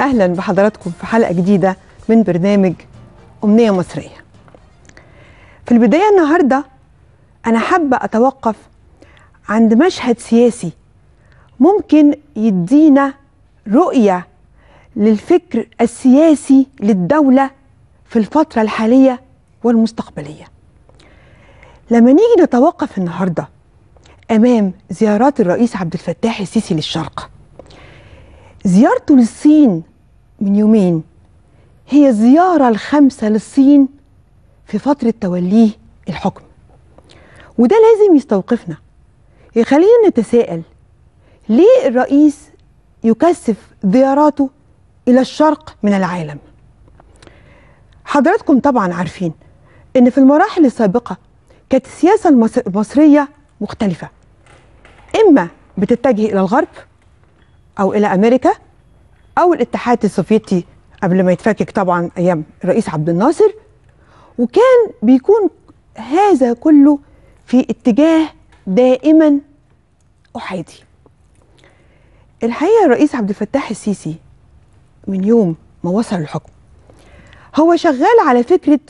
أهلا بحضراتكم في حلقة جديدة من برنامج أمنية مصرية في البداية النهاردة أنا حابة أتوقف عند مشهد سياسي ممكن يدينا رؤية للفكر السياسي للدولة في الفترة الحالية والمستقبلية لما نيجي نتوقف النهارده امام زيارات الرئيس عبد الفتاح السيسي للشرق زيارته للصين من يومين هي الزيارة الخامسة للصين في فترة توليه الحكم وده لازم يستوقفنا يخلينا نتساءل ليه الرئيس يكثف زياراته إلى الشرق من العالم حضراتكم طبعا عارفين ان في المراحل السابقه كانت السياسه المصريه مختلفه اما بتتجه الى الغرب او الى امريكا او الاتحاد السوفيتي قبل ما يتفكك طبعا ايام الرئيس عبد الناصر وكان بيكون هذا كله في اتجاه دائما احادي الحقيقه الرئيس عبد الفتاح السيسي من يوم ما وصل الحكم هو شغال على فكره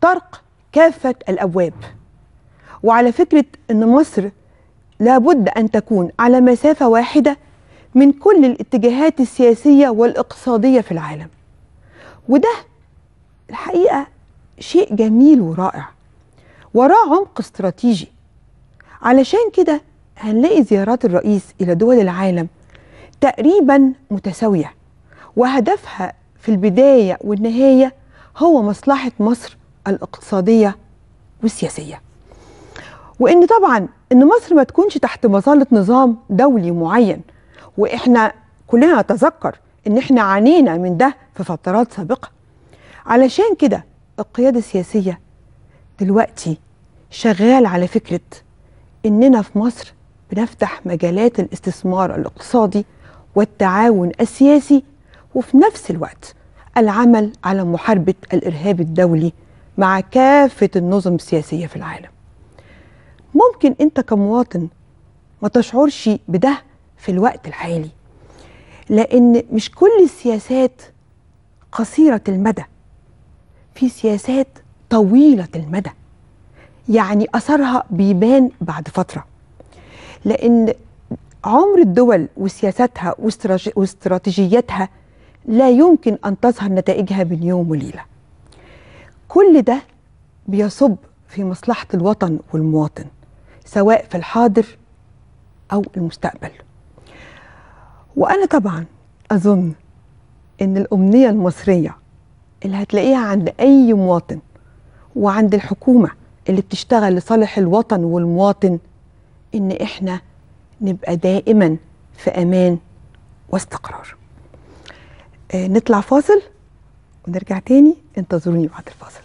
طرق كافه الابواب وعلى فكره ان مصر لابد ان تكون على مسافه واحده من كل الاتجاهات السياسية والاقتصادية في العالم وده الحقيقة شيء جميل ورائع وراه عمق استراتيجي علشان كده هنلاقي زيارات الرئيس إلى دول العالم تقريبا متساوية وهدفها في البداية والنهاية هو مصلحة مصر الاقتصادية والسياسية وإن طبعا إن مصر ما تكونش تحت مظلة نظام دولي معين واحنا كلنا نتذكر ان احنا عانينا من ده في فترات سابقه علشان كده القياده السياسيه دلوقتي شغال على فكره اننا في مصر بنفتح مجالات الاستثمار الاقتصادي والتعاون السياسي وفي نفس الوقت العمل على محاربه الارهاب الدولي مع كافه النظم السياسيه في العالم ممكن انت كمواطن ما تشعرش بده في الوقت الحالي لأن مش كل السياسات قصيرة المدى في سياسات طويلة المدى يعني أثرها بيبان بعد فترة لأن عمر الدول وسياساتها واستراتيجياتها لا يمكن أن تظهر نتائجها بين يوم وليلة كل ده بيصب في مصلحة الوطن والمواطن سواء في الحاضر أو المستقبل وانا طبعا اظن ان الامنيه المصريه اللي هتلاقيها عند اي مواطن وعند الحكومه اللي بتشتغل لصالح الوطن والمواطن ان احنا نبقى دائما في امان واستقرار آه، نطلع فاصل ونرجع تاني انتظروني بعد الفاصل